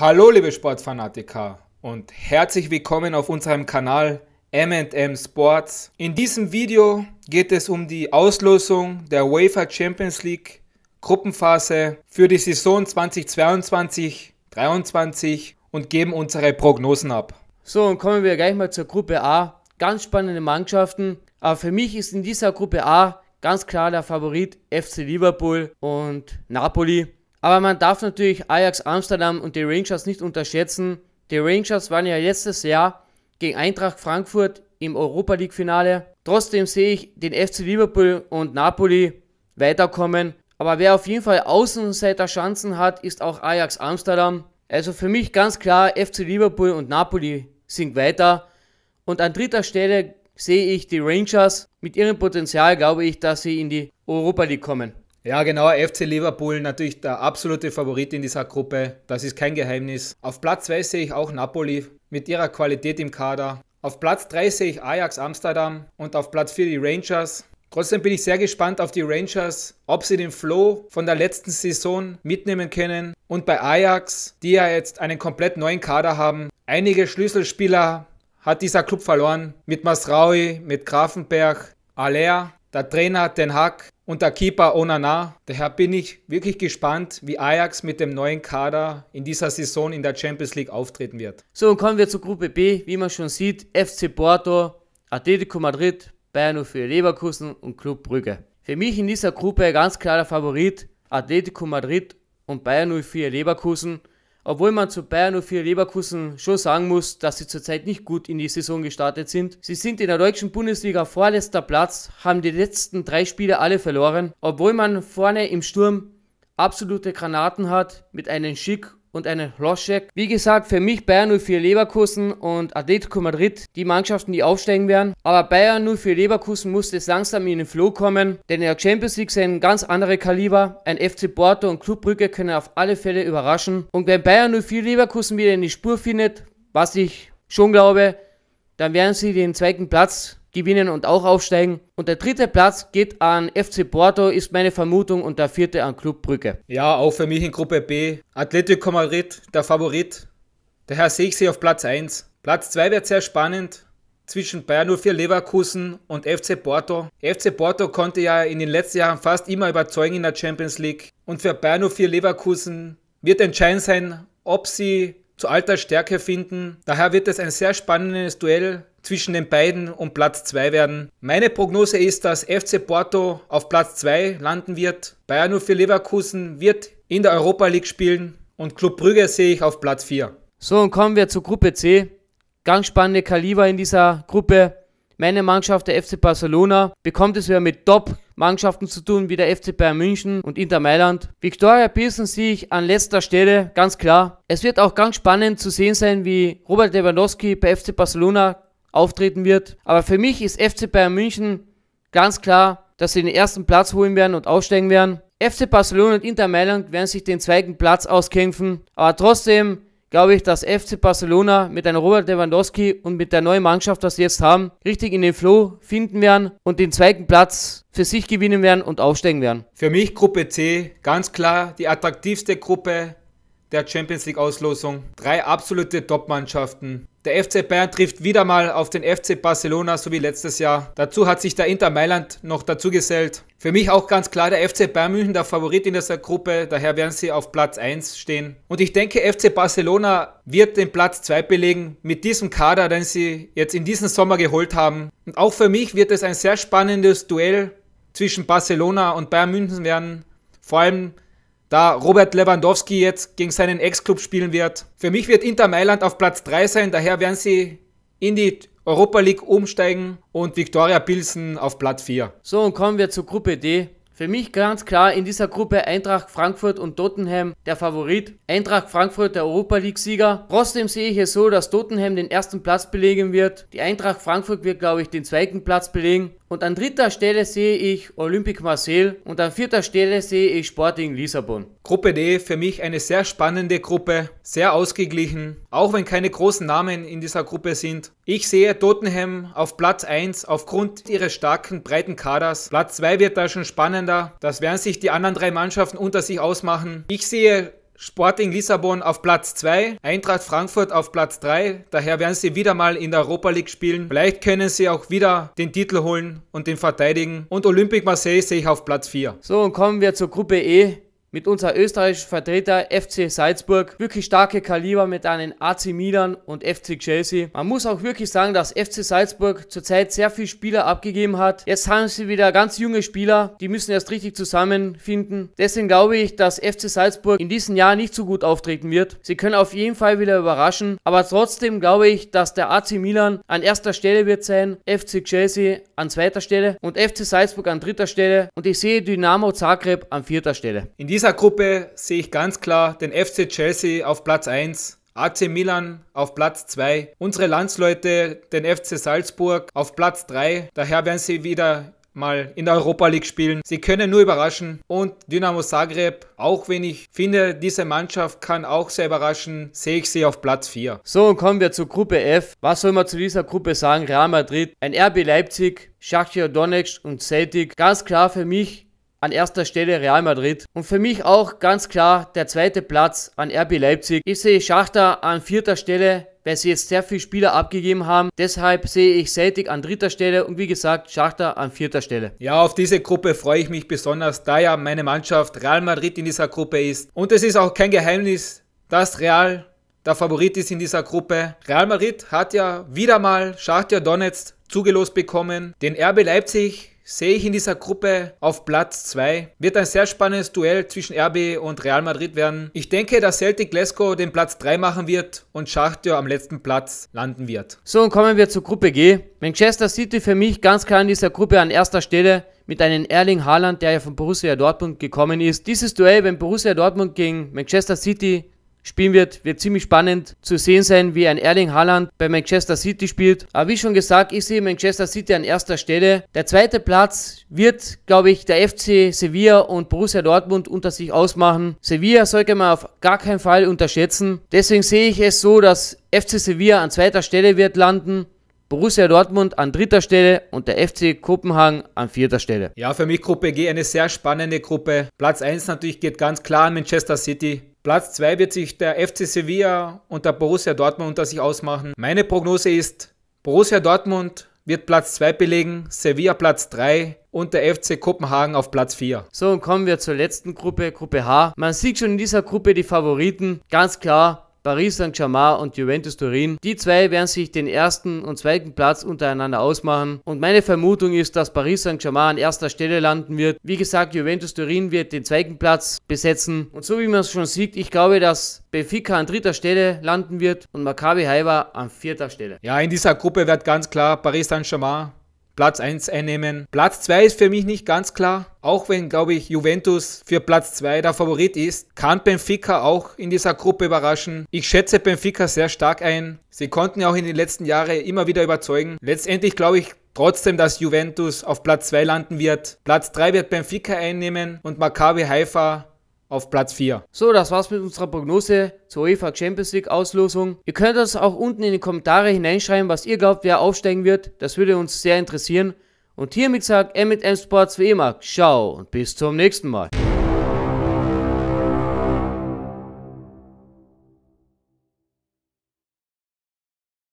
Hallo liebe Sportfanatiker und herzlich willkommen auf unserem Kanal M&M Sports. In diesem Video geht es um die Auslosung der UEFA Champions League Gruppenphase für die Saison 2022-23 und geben unsere Prognosen ab. So, und kommen wir gleich mal zur Gruppe A. Ganz spannende Mannschaften. Aber für mich ist in dieser Gruppe A ganz klar der Favorit FC Liverpool und Napoli. Aber man darf natürlich Ajax Amsterdam und die Rangers nicht unterschätzen. Die Rangers waren ja letztes Jahr gegen Eintracht Frankfurt im Europa League Finale. Trotzdem sehe ich den FC Liverpool und Napoli weiterkommen. Aber wer auf jeden Fall Außenseiter Chancen hat, ist auch Ajax Amsterdam. Also für mich ganz klar, FC Liverpool und Napoli sind weiter. Und an dritter Stelle sehe ich die Rangers. Mit ihrem Potenzial glaube ich, dass sie in die Europa League kommen. Ja, genau. FC Liverpool natürlich der absolute Favorit in dieser Gruppe. Das ist kein Geheimnis. Auf Platz 2 sehe ich auch Napoli mit ihrer Qualität im Kader. Auf Platz 3 sehe ich Ajax Amsterdam und auf Platz 4 die Rangers. Trotzdem bin ich sehr gespannt auf die Rangers, ob sie den Flow von der letzten Saison mitnehmen können. Und bei Ajax, die ja jetzt einen komplett neuen Kader haben, einige Schlüsselspieler hat dieser Club verloren. Mit Masraui, mit Grafenberg, Aller der Trainer Den Hag und der Keeper Onana. Daher bin ich wirklich gespannt, wie Ajax mit dem neuen Kader in dieser Saison in der Champions League auftreten wird. So, und kommen wir zur Gruppe B. Wie man schon sieht, FC Porto, Atletico Madrid, Bayern Ufer Leverkusen und Club Brügge. Für mich in dieser Gruppe ganz klarer Favorit Atletico Madrid und Bayern 04 Leverkusen obwohl man zu Bayern nur für Leverkusen schon sagen muss, dass sie zurzeit nicht gut in die Saison gestartet sind. Sie sind in der deutschen Bundesliga vorletzter Platz, haben die letzten drei Spiele alle verloren, obwohl man vorne im Sturm absolute Granaten hat mit einem Schick und einen Hloschek. Wie gesagt, für mich Bayern 04 Leverkusen und Atletico Madrid, die Mannschaften, die aufsteigen werden. Aber Bayern 04 Leverkusen musste jetzt langsam in den Flow kommen, denn in der Champions League sind ganz andere Kaliber. Ein FC Porto und Club Brügge können auf alle Fälle überraschen. Und wenn Bayern 04 Leverkusen wieder in die Spur findet, was ich schon glaube, dann werden sie den zweiten Platz gewinnen und auch aufsteigen. Und der dritte Platz geht an FC Porto, ist meine Vermutung, und der vierte an Club Brügge. Ja, auch für mich in Gruppe B. Atletico Madrid, der Favorit. Daher sehe ich sie auf Platz 1. Platz 2 wird sehr spannend zwischen Bayern 04 Leverkusen und FC Porto. FC Porto konnte ja in den letzten Jahren fast immer überzeugen in der Champions League. Und für Bayern 04 Leverkusen wird entscheidend sein, ob sie zu alter Stärke finden. Daher wird es ein sehr spannendes Duell zwischen den beiden um Platz 2 werden. Meine Prognose ist, dass FC Porto auf Platz 2 landen wird. Bayern für Leverkusen wird in der Europa League spielen und Club Brügge sehe ich auf Platz 4. So, und kommen wir zur Gruppe C. Ganz spannende Kaliber in dieser Gruppe. Meine Mannschaft, der FC Barcelona, bekommt es wieder mit Top Mannschaften zu tun wie der FC Bayern München und Inter Mailand. Viktoria Pilsen sehe ich an letzter Stelle, ganz klar. Es wird auch ganz spannend zu sehen sein, wie Robert Lewandowski bei FC Barcelona auftreten wird. Aber für mich ist FC Bayern München ganz klar, dass sie den ersten Platz holen werden und aussteigen werden. FC Barcelona und Inter Mailand werden sich den zweiten Platz auskämpfen. Aber trotzdem glaube ich, dass FC Barcelona mit einem Robert Lewandowski und mit der neuen Mannschaft, was sie jetzt haben, richtig in den Flow finden werden und den zweiten Platz für sich gewinnen werden und aufsteigen werden. Für mich Gruppe C, ganz klar die attraktivste Gruppe der Champions League Auslosung. Drei absolute Top-Mannschaften. Der FC Bayern trifft wieder mal auf den FC Barcelona, so wie letztes Jahr. Dazu hat sich der Inter Mailand noch dazu gesellt. Für mich auch ganz klar der FC Bayern München der Favorit in dieser Gruppe, daher werden sie auf Platz 1 stehen. Und ich denke, FC Barcelona wird den Platz 2 belegen mit diesem Kader, den sie jetzt in diesem Sommer geholt haben. Und auch für mich wird es ein sehr spannendes Duell zwischen Barcelona und Bayern München werden. Vor allem da Robert Lewandowski jetzt gegen seinen Ex-Club spielen wird. Für mich wird Inter Mailand auf Platz 3 sein, daher werden sie in die Europa League umsteigen und Viktoria Pilsen auf Platz 4. So, und kommen wir zur Gruppe D. Für mich ganz klar in dieser Gruppe Eintracht Frankfurt und Tottenham der Favorit. Eintracht Frankfurt der Europa League-Sieger. Trotzdem sehe ich es so, dass Tottenham den ersten Platz belegen wird. Die Eintracht Frankfurt wird, glaube ich, den zweiten Platz belegen. Und an dritter Stelle sehe ich Olympique Marseille und an vierter Stelle sehe ich Sporting Lissabon. Gruppe D für mich eine sehr spannende Gruppe, sehr ausgeglichen, auch wenn keine großen Namen in dieser Gruppe sind. Ich sehe Tottenham auf Platz 1 aufgrund ihres starken, breiten Kaders. Platz 2 wird da schon spannender. Das werden sich die anderen drei Mannschaften unter sich ausmachen. Ich sehe Sporting Lissabon auf Platz 2, Eintracht Frankfurt auf Platz 3. Daher werden sie wieder mal in der Europa League spielen. Vielleicht können sie auch wieder den Titel holen und den verteidigen. Und Olympique Marseille sehe ich auf Platz 4. So, und kommen wir zur Gruppe E mit unserem österreichischen Vertreter FC Salzburg. Wirklich starke Kaliber mit einem AC Milan und FC Chelsea. Man muss auch wirklich sagen, dass FC Salzburg zurzeit sehr viele Spieler abgegeben hat. Jetzt haben sie wieder ganz junge Spieler, die müssen erst richtig zusammenfinden. Deswegen glaube ich, dass FC Salzburg in diesem Jahr nicht so gut auftreten wird. Sie können auf jeden Fall wieder überraschen, aber trotzdem glaube ich, dass der AC Milan an erster Stelle wird sein, FC Chelsea an zweiter Stelle und FC Salzburg an dritter Stelle und ich sehe Dynamo Zagreb an vierter Stelle. In diesem dieser Gruppe sehe ich ganz klar den FC Chelsea auf Platz 1, AC Milan auf Platz 2, unsere Landsleute den FC Salzburg auf Platz 3. Daher werden sie wieder mal in der Europa League spielen. Sie können nur überraschen und Dynamo Zagreb, auch wenn ich finde, diese Mannschaft kann auch sehr überraschen, sehe ich sie auf Platz 4. So, und kommen wir zur Gruppe F. Was soll man zu dieser Gruppe sagen? Real Madrid, ein RB Leipzig, Shakhtar Donetsk und Celtic. Ganz klar für mich an erster Stelle Real Madrid. Und für mich auch ganz klar der zweite Platz an RB Leipzig. Ich sehe Schachter an vierter Stelle, weil sie jetzt sehr viele Spieler abgegeben haben. Deshalb sehe ich Celtic an dritter Stelle und wie gesagt Schachter an vierter Stelle. Ja, auf diese Gruppe freue ich mich besonders, da ja meine Mannschaft Real Madrid in dieser Gruppe ist. Und es ist auch kein Geheimnis, dass Real der Favorit ist in dieser Gruppe. Real Madrid hat ja wieder mal Schachter Donetsk zugelost bekommen. Den RB Leipzig sehe ich in dieser Gruppe auf Platz 2. Wird ein sehr spannendes Duell zwischen RB und Real Madrid werden. Ich denke, dass Celtic Glasgow den Platz 3 machen wird und Schachtjo am letzten Platz landen wird. So, und kommen wir zur Gruppe G. Manchester City für mich ganz klar in dieser Gruppe an erster Stelle mit einem Erling Haaland, der ja von Borussia Dortmund gekommen ist. Dieses Duell, wenn Borussia Dortmund gegen Manchester City spielen wird. Wird ziemlich spannend zu sehen sein, wie ein Erling Haaland bei Manchester City spielt. Aber wie schon gesagt, ich sehe Manchester City an erster Stelle. Der zweite Platz wird, glaube ich, der FC Sevilla und Borussia Dortmund unter sich ausmachen. Sevilla sollte man auf gar keinen Fall unterschätzen. Deswegen sehe ich es so, dass FC Sevilla an zweiter Stelle wird landen. Borussia Dortmund an dritter Stelle und der FC Kopenhagen an vierter Stelle. Ja, für mich Gruppe G eine sehr spannende Gruppe. Platz 1 natürlich geht ganz klar an Manchester City. Platz 2 wird sich der FC Sevilla und der Borussia Dortmund unter sich ausmachen. Meine Prognose ist, Borussia Dortmund wird Platz 2 belegen, Sevilla Platz 3 und der FC Kopenhagen auf Platz 4. So, und kommen wir zur letzten Gruppe, Gruppe H. Man sieht schon in dieser Gruppe die Favoriten. Ganz klar, Paris Saint-Germain und Juventus Turin. Die zwei werden sich den ersten und zweiten Platz untereinander ausmachen. Und meine Vermutung ist, dass Paris Saint-Germain an erster Stelle landen wird. Wie gesagt, Juventus Turin wird den zweiten Platz besetzen. Und so wie man es schon sieht, ich glaube, dass Benfica an dritter Stelle landen wird und Maccabi Haifa an vierter Stelle. Ja, in dieser Gruppe wird ganz klar Paris Saint-Germain Platz 1 einnehmen. Platz 2 ist für mich nicht ganz klar. Auch wenn, glaube ich, Juventus für Platz 2 der Favorit ist, kann Benfica auch in dieser Gruppe überraschen. Ich schätze Benfica sehr stark ein. Sie konnten ja auch in den letzten Jahren immer wieder überzeugen. Letztendlich glaube ich, Trotzdem, dass Juventus auf Platz 2 landen wird. Platz 3 wird Benfica einnehmen und Maccabi Haifa auf Platz 4. So, das war's mit unserer Prognose zur UEFA Champions League Auslosung. Ihr könnt das auch unten in die Kommentare hineinschreiben, was ihr glaubt, wer aufsteigen wird. Das würde uns sehr interessieren. Und hiermit sagt M&M Sports wie immer, ciao und bis zum nächsten Mal.